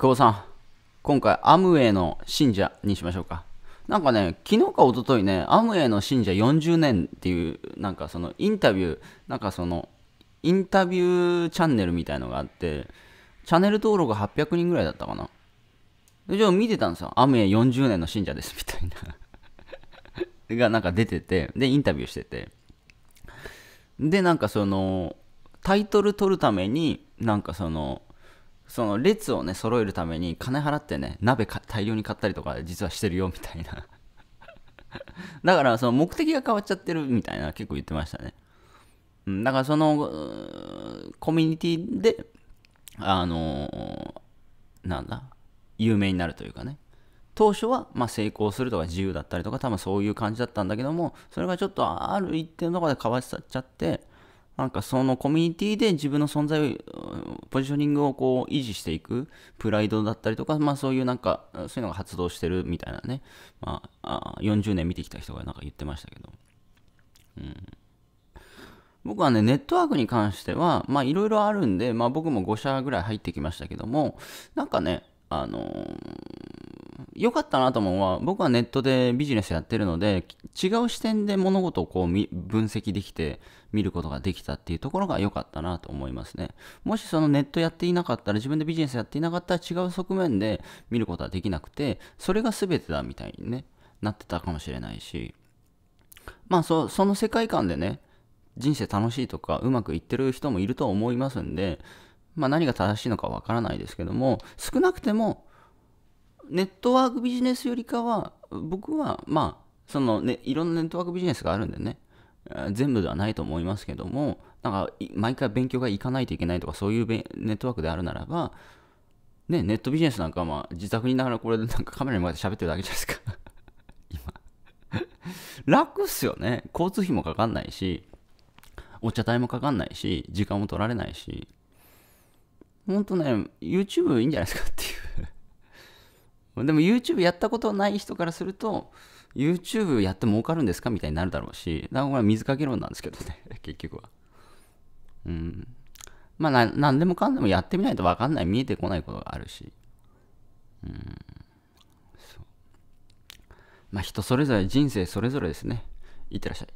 久保さん、今回アムウェイの信者にしましょうか。なんかね、昨日か一昨日ね、アムウェイの信者40年っていう、なんかそのインタビュー、なんかその、インタビューチャンネルみたいのがあって、チャンネル登録800人ぐらいだったかな。で、じゃあ見てたんですよ。アムウェイ40年の信者ですみたいながなんか出てて、で、インタビューしてて。で、なんかその、タイトル取るために、なんかその、その列をね揃えるために金払ってね鍋大量に買ったりとか実はしてるよみたいな だからその目的が変わっちゃってるみたいな結構言ってましたね、うん、だからそのコミュニティであのなんだ有名になるというかね当初はま成功するとか自由だったりとか多分そういう感じだったんだけどもそれがちょっとある一定のところで変わっちゃってなんかそのコミュニティで自分の存在を、ポジショニングをこう維持していく、プライドだったりとか、まあそういうなんか、そういうのが発動してるみたいなね、まあ、あ40年見てきた人がなんか言ってましたけど。うん僕はね、ネットワークに関しては、まあいろいろあるんで、まあ僕も5社ぐらい入ってきましたけども、なんかね、あのー、良かったなと思うのは、僕はネットでビジネスやってるので、違う視点で物事をこう分析できて、見ることができたっていうところが良かったなと思いますね。もしそのネットやっていなかったら、自分でビジネスやっていなかったら違う側面で見ることはできなくて、それが全てだみたいにね、なってたかもしれないし、まあそその世界観でね、人生楽しいとか、うまくいってる人もいると思いますんで、まあ何が正しいのかわからないですけども、少なくてもネットワークビジネスよりかは、僕は、まあ、そのね、いろんなネットワークビジネスがあるんでね、全部ではないと思いますけども、なんか、毎回勉強が行かないといけないとか、そういうネットワークであるならば、ね、ネットビジネスなんかまあ、自宅にいながらこれでなんかカメラに向かって喋ってるだけじゃないですか 今 楽っすよね。交通費もかかんないし、お茶代もかかんないし、時間も取られないし、ほんとね、YouTube いいんじゃないですかってでも YouTube やったことない人からすると、YouTube やって儲かるんですかみたいになるだろうし、だからこれは水かけ論なんですけどね、結局は。うん。まあな、んでもかんでもやってみないと分かんない、見えてこないことがあるし。うん。そう。まあ、人それぞれ、人生それぞれですね。いってらっしゃい。